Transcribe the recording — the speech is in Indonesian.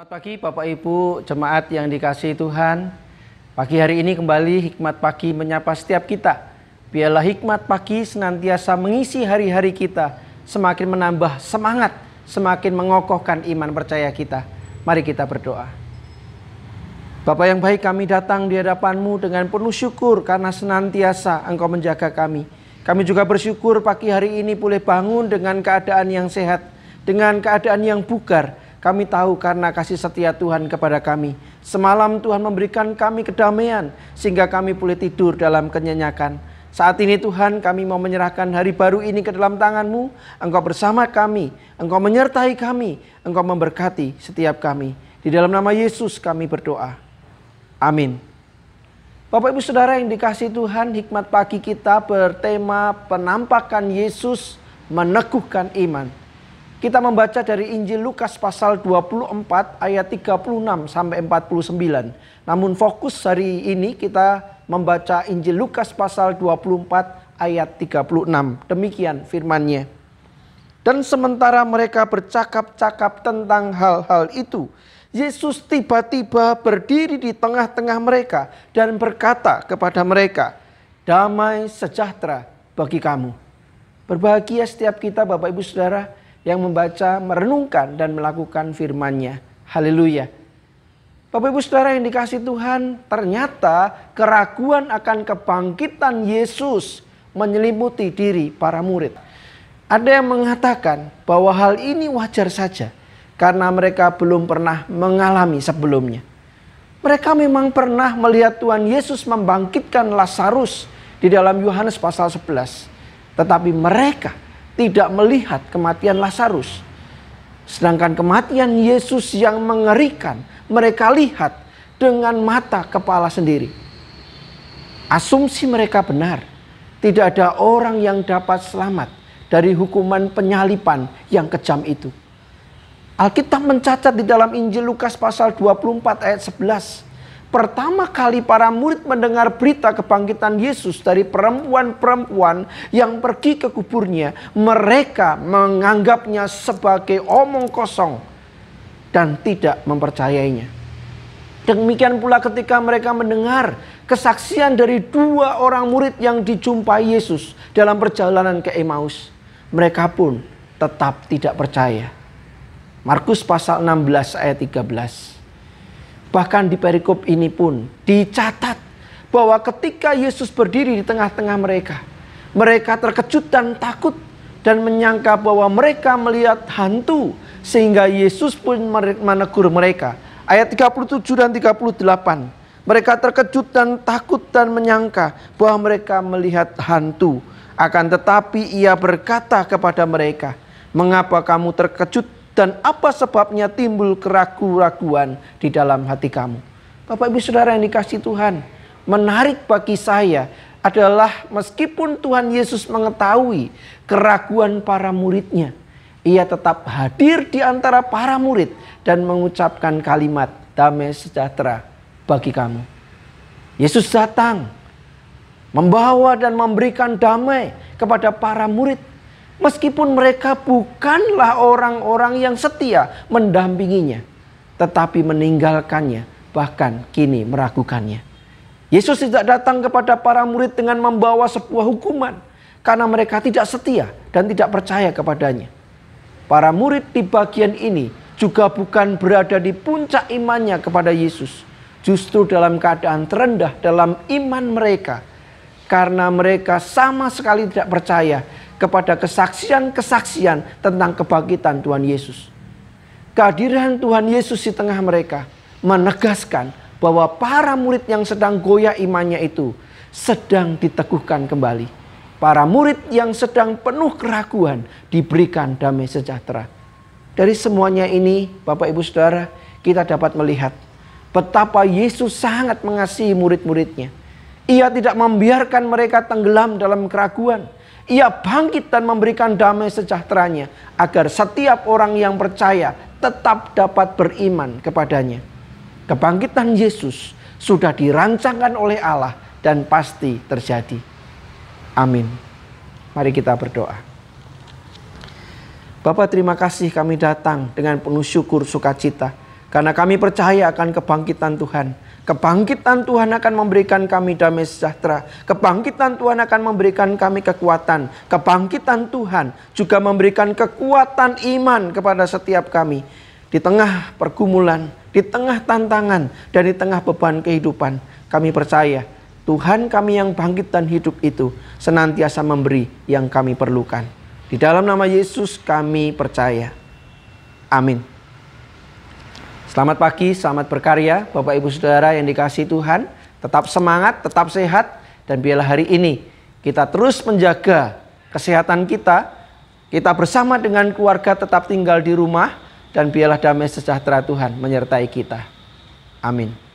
Selamat pagi Bapak Ibu jemaat yang dikasih Tuhan. Pagi hari ini kembali hikmat pagi menyapa setiap kita. Biarlah hikmat pagi senantiasa mengisi hari-hari kita, semakin menambah semangat, semakin mengokohkan iman percaya kita. Mari kita berdoa. Bapak yang baik kami datang di hadapanmu dengan penuh syukur karena senantiasa engkau menjaga kami. Kami juga bersyukur pagi hari ini boleh bangun dengan keadaan yang sehat, dengan keadaan yang bugar, kami tahu karena kasih setia Tuhan kepada kami. Semalam Tuhan memberikan kami kedamaian sehingga kami boleh tidur dalam kenyanyakan. Saat ini Tuhan kami mau menyerahkan hari baru ini ke dalam tanganmu. Engkau bersama kami, engkau menyertai kami, engkau memberkati setiap kami. Di dalam nama Yesus kami berdoa. Amin. Bapak ibu saudara yang dikasih Tuhan, hikmat pagi kita bertema penampakan Yesus meneguhkan iman. Kita membaca dari Injil Lukas pasal 24 ayat 36 sampai 49. Namun fokus hari ini kita membaca Injil Lukas pasal 24 ayat 36. Demikian firmannya. Dan sementara mereka bercakap-cakap tentang hal-hal itu, Yesus tiba-tiba berdiri di tengah-tengah mereka dan berkata kepada mereka, "Damai sejahtera bagi kamu." Berbahagia setiap kita Bapak Ibu Saudara yang membaca, merenungkan, dan melakukan firman-Nya. Haleluya. Bapak Ibu Saudara yang dikasih Tuhan, ternyata keraguan akan kebangkitan Yesus menyelimuti diri para murid. Ada yang mengatakan bahwa hal ini wajar saja karena mereka belum pernah mengalami sebelumnya. Mereka memang pernah melihat Tuhan Yesus membangkitkan Lazarus di dalam Yohanes pasal 11. Tetapi mereka tidak melihat kematian Lazarus. Sedangkan kematian Yesus yang mengerikan mereka lihat dengan mata kepala sendiri. Asumsi mereka benar. Tidak ada orang yang dapat selamat dari hukuman penyalipan yang kejam itu. Alkitab mencatat di dalam Injil Lukas pasal 24 ayat 11 Pertama kali para murid mendengar berita kebangkitan Yesus dari perempuan-perempuan yang pergi ke kuburnya, mereka menganggapnya sebagai omong kosong dan tidak mempercayainya. Demikian pula ketika mereka mendengar kesaksian dari dua orang murid yang dijumpai Yesus dalam perjalanan ke Emmaus, mereka pun tetap tidak percaya. Markus pasal 16 ayat 13. Bahkan di perikop ini pun dicatat bahwa ketika Yesus berdiri di tengah-tengah mereka, mereka terkejut dan takut dan menyangka bahwa mereka melihat hantu sehingga Yesus pun menegur mereka. Ayat 37 dan 38. Mereka terkejut dan takut dan menyangka bahwa mereka melihat hantu. Akan tetapi ia berkata kepada mereka, "Mengapa kamu terkejut dan apa sebabnya timbul keraguan keraguan di dalam hati kamu. Bapak Ibu Saudara yang dikasih Tuhan, menarik bagi saya adalah meskipun Tuhan Yesus mengetahui keraguan para muridnya, ia tetap hadir di antara para murid dan mengucapkan kalimat damai sejahtera bagi kamu. Yesus datang membawa dan memberikan damai kepada para murid Meskipun mereka bukanlah orang-orang yang setia mendampinginya, tetapi meninggalkannya, bahkan kini meragukannya. Yesus tidak datang kepada para murid dengan membawa sebuah hukuman karena mereka tidak setia dan tidak percaya kepadanya. Para murid di bagian ini juga bukan berada di puncak imannya kepada Yesus, justru dalam keadaan terendah dalam iman mereka karena mereka sama sekali tidak percaya kepada kesaksian-kesaksian tentang kebangkitan Tuhan Yesus. Kehadiran Tuhan Yesus di tengah mereka menegaskan bahwa para murid yang sedang goyah imannya itu sedang diteguhkan kembali. Para murid yang sedang penuh keraguan diberikan damai sejahtera. Dari semuanya ini, Bapak Ibu Saudara, kita dapat melihat betapa Yesus sangat mengasihi murid-muridnya. Ia tidak membiarkan mereka tenggelam dalam keraguan, ia bangkit dan memberikan damai sejahteranya agar setiap orang yang percaya tetap dapat beriman kepadanya. Kebangkitan Yesus sudah dirancangkan oleh Allah dan pasti terjadi. Amin. Mari kita berdoa. Bapak terima kasih kami datang dengan penuh syukur sukacita. Karena kami percaya akan kebangkitan Tuhan. Kebangkitan Tuhan akan memberikan kami damai sejahtera. Kebangkitan Tuhan akan memberikan kami kekuatan. Kebangkitan Tuhan juga memberikan kekuatan iman kepada setiap kami. Di tengah pergumulan, di tengah tantangan, dan di tengah beban kehidupan, kami percaya Tuhan kami yang bangkit dan hidup itu senantiasa memberi yang kami perlukan. Di dalam nama Yesus kami percaya. Amin. Selamat pagi, selamat berkarya, Bapak Ibu Saudara yang dikasih Tuhan. Tetap semangat, tetap sehat, dan biarlah hari ini kita terus menjaga kesehatan kita. Kita bersama dengan keluarga tetap tinggal di rumah, dan biarlah damai sejahtera Tuhan menyertai kita. Amin.